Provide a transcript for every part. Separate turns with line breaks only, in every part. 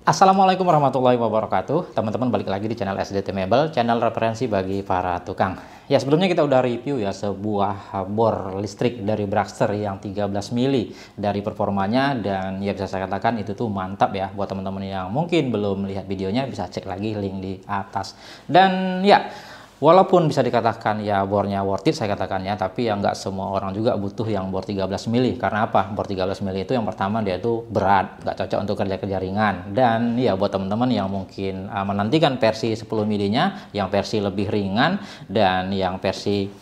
Assalamualaikum warahmatullahi wabarakatuh Teman-teman balik lagi di channel SDT Mebel Channel referensi bagi para tukang Ya sebelumnya kita udah review ya Sebuah bor listrik dari Braxter Yang 13 mili Dari performanya dan ya bisa saya katakan Itu tuh mantap ya Buat teman-teman yang mungkin belum melihat videonya Bisa cek lagi link di atas Dan ya Walaupun bisa dikatakan ya bornya worth it saya katakannya tapi ya nggak semua orang juga butuh yang bor 13 mili. Karena apa? Bor 13 mili itu yang pertama dia itu berat, nggak cocok untuk kerja-kerja ringan. Dan ya buat teman-teman yang mungkin uh, menantikan versi 10 milinya, yang versi lebih ringan dan yang versi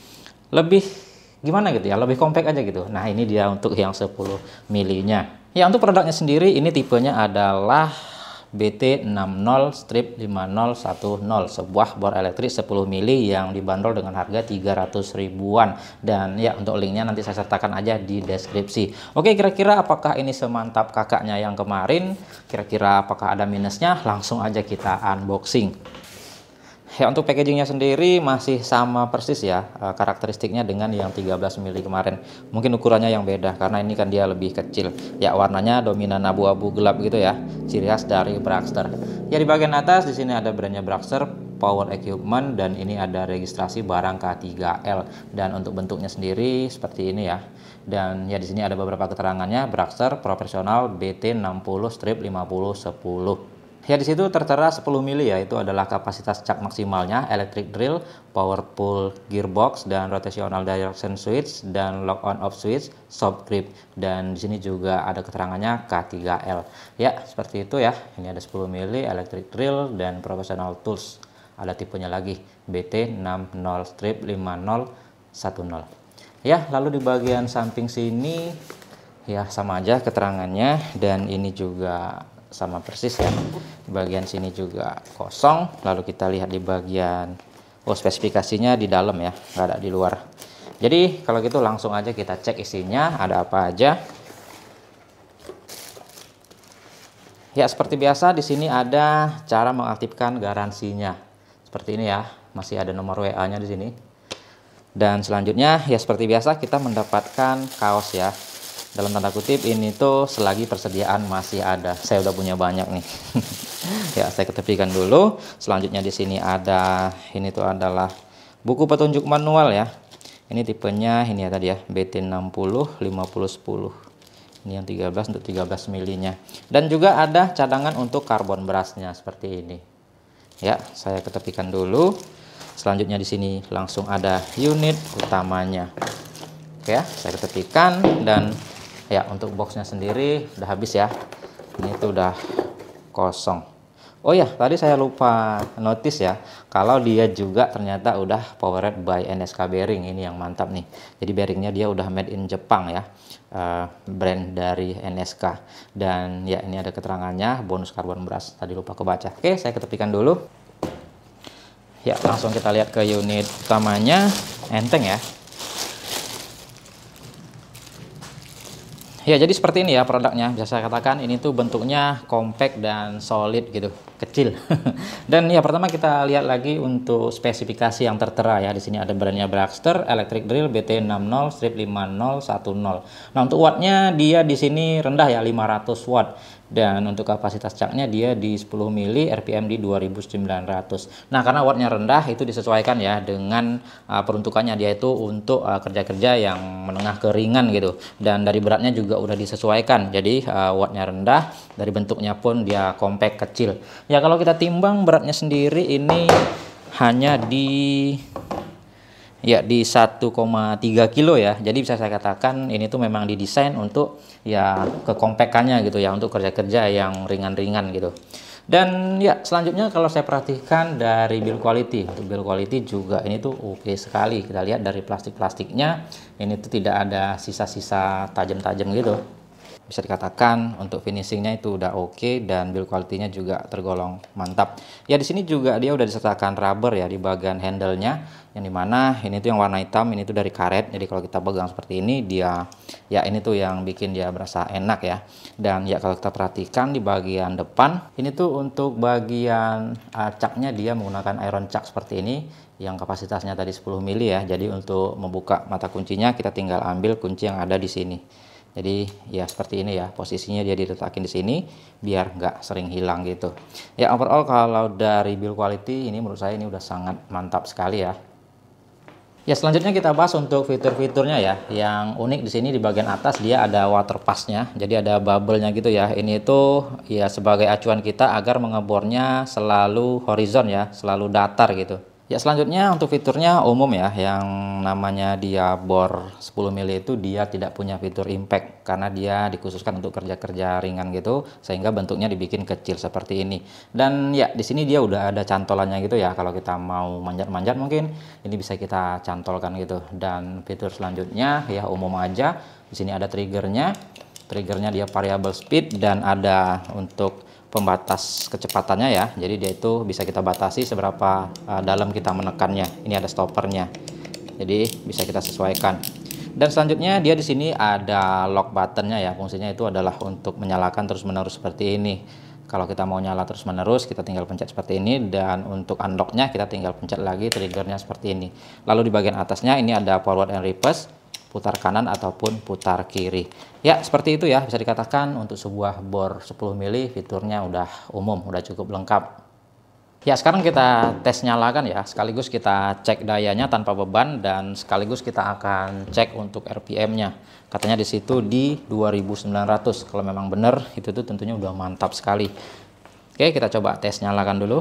lebih gimana gitu ya, lebih compact aja gitu. Nah ini dia untuk yang 10 milinya. Ya untuk produknya sendiri ini tipenya adalah BT60-5010 sebuah bor elektrik 10 mili yang dibanderol dengan harga 300 ribuan dan ya untuk linknya nanti saya sertakan aja di deskripsi oke kira-kira apakah ini semantap kakaknya yang kemarin kira-kira apakah ada minusnya langsung aja kita unboxing Ya untuk packagingnya sendiri masih sama persis ya eh, karakteristiknya dengan yang 13 mili kemarin. Mungkin ukurannya yang beda karena ini kan dia lebih kecil. Ya warnanya dominan abu-abu gelap gitu ya. Ciri khas dari Braxter. Ya di bagian atas di sini ada brandnya Braxter power equipment dan ini ada registrasi barang K3L dan untuk bentuknya sendiri seperti ini ya dan ya di sini ada beberapa keterangannya Braxter profesional BT 60 strip 50 10 Ya di situ tertera 10 mili ya itu adalah kapasitas cap maksimalnya, electric drill, power pull gearbox dan rotational direction switch dan lock on off switch, soft grip dan di sini juga ada keterangannya K3L. Ya, seperti itu ya. Ini ada 10 mili electric drill dan professional tools. Ada tipenya lagi BT60 strip 5010. Ya, lalu di bagian samping sini ya sama aja keterangannya dan ini juga sama persis ya di bagian sini juga kosong lalu kita lihat di bagian oh spesifikasinya di dalam ya nggak ada di luar jadi kalau gitu langsung aja kita cek isinya ada apa aja ya seperti biasa di sini ada cara mengaktifkan garansinya seperti ini ya masih ada nomor WA nya di sini dan selanjutnya ya seperti biasa kita mendapatkan kaos ya dalam tanda kutip ini tuh selagi persediaan masih ada saya udah punya banyak nih ya saya ketepikan dulu selanjutnya di sini ada ini tuh adalah buku petunjuk manual ya ini tipenya ini ya tadi ya BT60 50 10 ini yang 13 untuk 13 milinya dan juga ada cadangan untuk karbon berasnya seperti ini ya saya ketepikan dulu selanjutnya di sini langsung ada unit utamanya ya saya ketepikan dan ya untuk boxnya sendiri udah habis ya ini tuh udah kosong oh ya tadi saya lupa notice ya kalau dia juga ternyata udah powered by NSK bearing ini yang mantap nih jadi bearingnya dia udah made in Jepang ya eh, brand dari NSK dan ya ini ada keterangannya bonus karbon beras tadi lupa kebaca oke saya ketepikan dulu ya langsung kita lihat ke unit utamanya enteng ya Ya, jadi seperti ini ya produknya. Bisa saya katakan ini tuh bentuknya compact dan solid gitu kecil. Dan ya pertama kita lihat lagi untuk spesifikasi yang tertera ya. Di sini ada brandnya braxter electric drill BT60 strip 5010. Nah, untuk wattnya dia di sini rendah ya 500 watt dan untuk kapasitas caknya dia di 10 mili RPM di 2900 nah karena wattnya rendah itu disesuaikan ya dengan uh, peruntukannya dia itu untuk ah, kerja-kerja uh, yang menengah ke ringan gitu dan dari beratnya juga udah disesuaikan jadi uh, wattnya rendah dari bentuknya pun dia compact kecil ya kalau kita timbang beratnya sendiri ini hanya di ya di 1,3 kilo ya jadi bisa saya katakan ini tuh memang didesain untuk ya kekompakannya gitu ya untuk kerja-kerja yang ringan-ringan gitu dan ya selanjutnya kalau saya perhatikan dari build quality, untuk build quality juga ini tuh oke okay sekali. Kita lihat dari plastik-plastiknya ini tuh tidak ada sisa-sisa tajam-tajam gitu bisa dikatakan untuk finishingnya itu udah oke okay, dan build quality-nya juga tergolong mantap. Ya di sini juga dia udah disertakan rubber ya di bagian handle-nya yang dimana ini tuh yang warna hitam ini tuh dari karet jadi kalau kita pegang seperti ini dia ya ini tuh yang bikin dia berasa enak ya dan ya kalau kita perhatikan di bagian depan ini tuh untuk bagian acaknya dia menggunakan iron chuck seperti ini yang kapasitasnya tadi 10 mili ya jadi untuk membuka mata kuncinya kita tinggal ambil kunci yang ada di sini jadi ya seperti ini ya posisinya dia diletakin di sini biar nggak sering hilang gitu. Ya overall kalau dari build quality ini menurut saya ini udah sangat mantap sekali ya. Ya selanjutnya kita bahas untuk fitur-fiturnya ya. Yang unik di sini di bagian atas dia ada water nya Jadi ada bubble-nya gitu ya. Ini itu ya sebagai acuan kita agar mengebornya selalu horizon ya, selalu datar gitu. Ya selanjutnya untuk fiturnya umum ya, yang namanya dia bor 10 mili itu dia tidak punya fitur impact karena dia dikhususkan untuk kerja-kerja ringan gitu, sehingga bentuknya dibikin kecil seperti ini. Dan ya di sini dia udah ada cantolannya gitu ya, kalau kita mau manjat-manjat mungkin ini bisa kita cantolkan gitu. Dan fitur selanjutnya ya umum aja, di sini ada triggernya, triggernya dia variable speed dan ada untuk pembatas kecepatannya ya. Jadi dia itu bisa kita batasi seberapa uh, dalam kita menekannya. Ini ada stoppernya. Jadi bisa kita sesuaikan. Dan selanjutnya dia di sini ada lock buttonnya ya. Fungsinya itu adalah untuk menyalakan terus-menerus seperti ini. Kalau kita mau nyala terus-menerus, kita tinggal pencet seperti ini. Dan untuk unlocknya, kita tinggal pencet lagi triggernya seperti ini. Lalu di bagian atasnya ini ada forward and reverse putar kanan ataupun putar kiri. Ya, seperti itu ya bisa dikatakan untuk sebuah bor 10 mili fiturnya udah umum, udah cukup lengkap. Ya, sekarang kita tes nyalakan ya, sekaligus kita cek dayanya tanpa beban dan sekaligus kita akan cek untuk RPM-nya. Katanya di situ di 2900. Kalau memang benar, itu tuh tentunya udah mantap sekali. Oke, kita coba tes nyalakan dulu.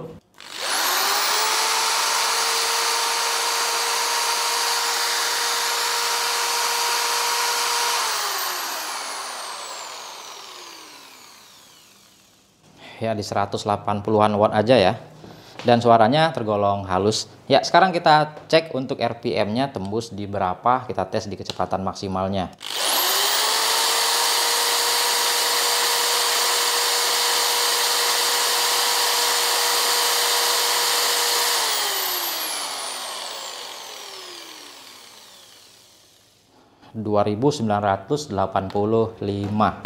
ya di 180-an watt aja ya. Dan suaranya tergolong halus. Ya, sekarang kita cek untuk RPM-nya tembus di berapa, kita tes di kecepatan maksimalnya. dua ribu sembilan ratus delapan puluh lima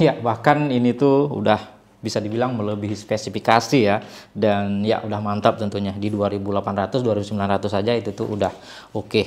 Ya, bahkan ini tuh udah bisa dibilang melebihi spesifikasi ya dan ya udah mantap tentunya di 2800 2900 saja itu tuh udah oke okay.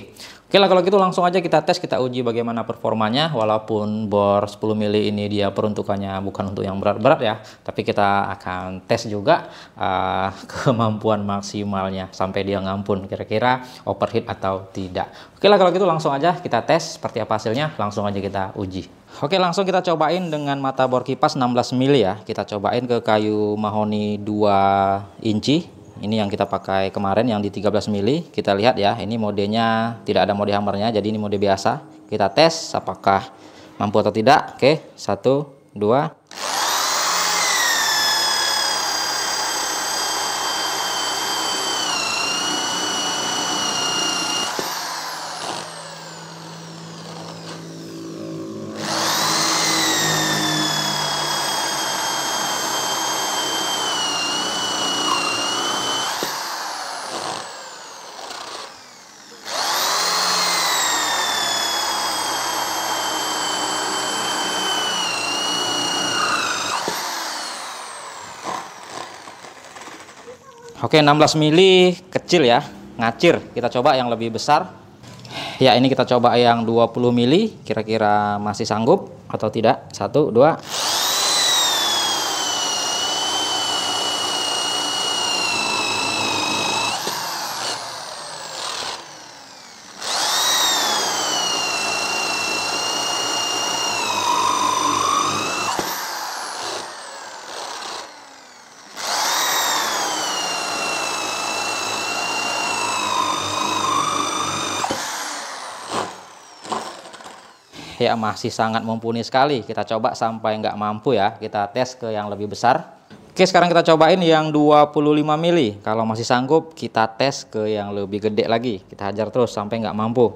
Oke lah kalau gitu langsung aja kita tes kita uji bagaimana performanya walaupun bor 10 mili ini dia peruntukannya bukan untuk yang berat-berat ya tapi kita akan tes juga uh, kemampuan maksimalnya sampai dia ngampun kira-kira overheat atau tidak. Oke lah kalau gitu langsung aja kita tes seperti apa hasilnya langsung aja kita uji. Oke langsung kita cobain dengan mata bor kipas 16 mili ya kita cobain ke kayu mahoni 2 inci ini yang kita pakai kemarin yang di 13 mili kita lihat ya ini modenya tidak ada mode hammernya jadi ini mode biasa kita tes apakah mampu atau tidak oke satu dua Oke, 16 mili kecil ya, ngacir. Kita coba yang lebih besar. Ya, ini kita coba yang 20 mili, kira-kira masih sanggup atau tidak. Satu, dua. Ya masih sangat mumpuni sekali. Kita coba sampai nggak mampu ya, kita tes ke yang lebih besar. Oke, sekarang kita cobain yang 25 mili. Kalau masih sanggup, kita tes ke yang lebih gede lagi. Kita hajar terus sampai nggak mampu.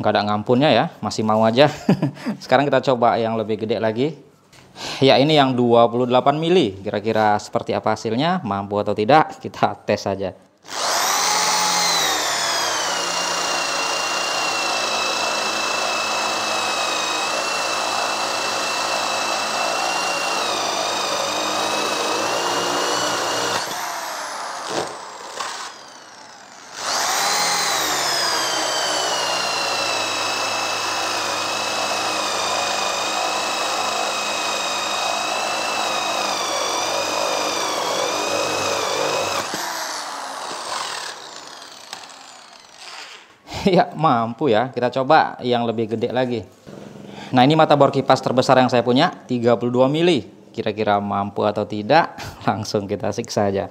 nggak ada ngampunnya ya masih mau aja sekarang kita coba yang lebih gede lagi ya ini yang 28 mili kira-kira seperti apa hasilnya mampu atau tidak kita tes saja ya mampu ya. Kita coba yang lebih gede lagi. Nah ini mata bor kipas terbesar yang saya punya 32 mili. Kira-kira mampu atau tidak langsung kita siksa aja.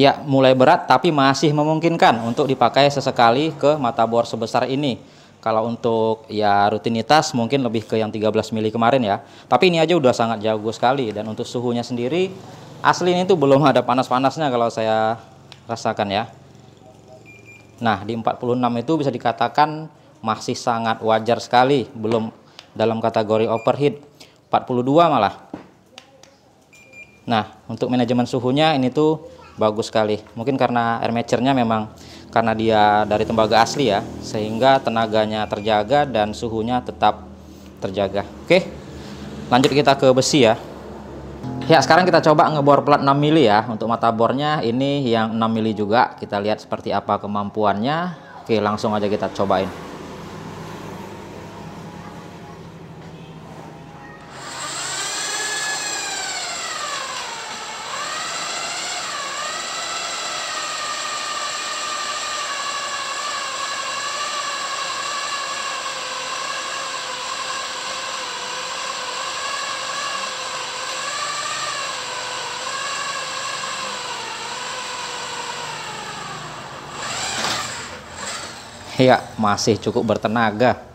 ya mulai berat tapi masih memungkinkan untuk dipakai sesekali ke mata bor sebesar ini. Kalau untuk ya rutinitas mungkin lebih ke yang 13 mili kemarin ya. Tapi ini aja udah sangat jago sekali dan untuk suhunya sendiri asli ini tuh belum ada panas-panasnya kalau saya rasakan ya. Nah, di 46 itu bisa dikatakan masih sangat wajar sekali, belum dalam kategori overheat. 42 malah. Nah, untuk manajemen suhunya ini tuh bagus sekali. Mungkin karena air matchernya memang karena dia dari tembaga asli ya, sehingga tenaganya terjaga dan suhunya tetap terjaga. Oke, lanjut kita ke besi ya. Ya, sekarang kita coba ngebor plat 6 mili ya. Untuk mata bornya ini yang 6 mili juga. Kita lihat seperti apa kemampuannya. Oke, langsung aja kita cobain. ya masih cukup bertenaga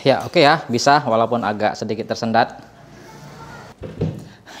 Ya, oke okay ya, bisa walaupun agak sedikit tersendat.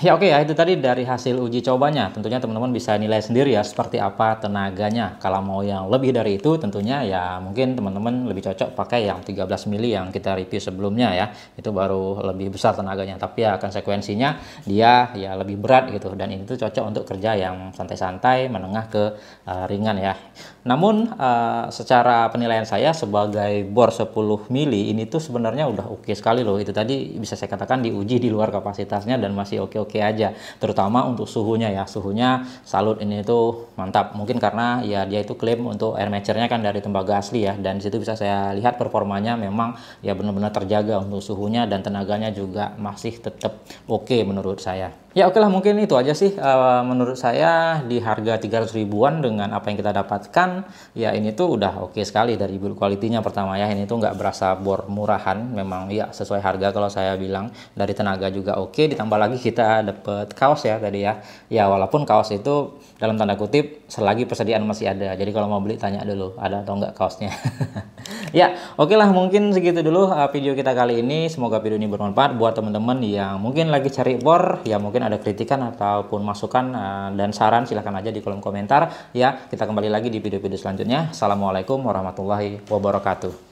ya oke okay ya itu tadi dari hasil uji cobanya tentunya teman-teman bisa nilai sendiri ya seperti apa tenaganya kalau mau yang lebih dari itu tentunya ya mungkin teman-teman lebih cocok pakai yang 13 mili yang kita review sebelumnya ya itu baru lebih besar tenaganya tapi ya konsekuensinya dia ya lebih berat gitu dan itu cocok untuk kerja yang santai-santai menengah ke uh, ringan ya namun uh, secara penilaian saya sebagai bor 10 mili ini tuh sebenarnya udah oke okay sekali loh itu tadi bisa saya katakan diuji di luar kapasitasnya dan masih oke-oke okay -okay oke aja terutama untuk suhunya ya suhunya salut ini itu mantap mungkin karena ya dia itu klaim untuk air macernya kan dari tembaga asli ya dan situ bisa saya lihat performanya memang ya benar-benar terjaga untuk suhunya dan tenaganya juga masih tetap oke menurut saya Ya oke okay lah mungkin itu aja sih uh, menurut saya di harga 300 ribuan dengan apa yang kita dapatkan ya ini tuh udah oke okay sekali dari build quality-nya pertama ya ini tuh nggak berasa bor murahan memang ya sesuai harga kalau saya bilang dari tenaga juga oke okay. ditambah lagi kita dapet kaos ya tadi ya ya walaupun kaos itu dalam tanda kutip selagi persediaan masih ada jadi kalau mau beli tanya dulu ada atau nggak kaosnya ya, oke lah mungkin segitu dulu uh, video kita kali ini. Semoga video ini bermanfaat buat teman-teman yang mungkin lagi cari bor, ya mungkin ada kritikan ataupun masukan uh, dan saran silahkan aja di kolom komentar. Ya, kita kembali lagi di video-video selanjutnya. Assalamualaikum warahmatullahi wabarakatuh.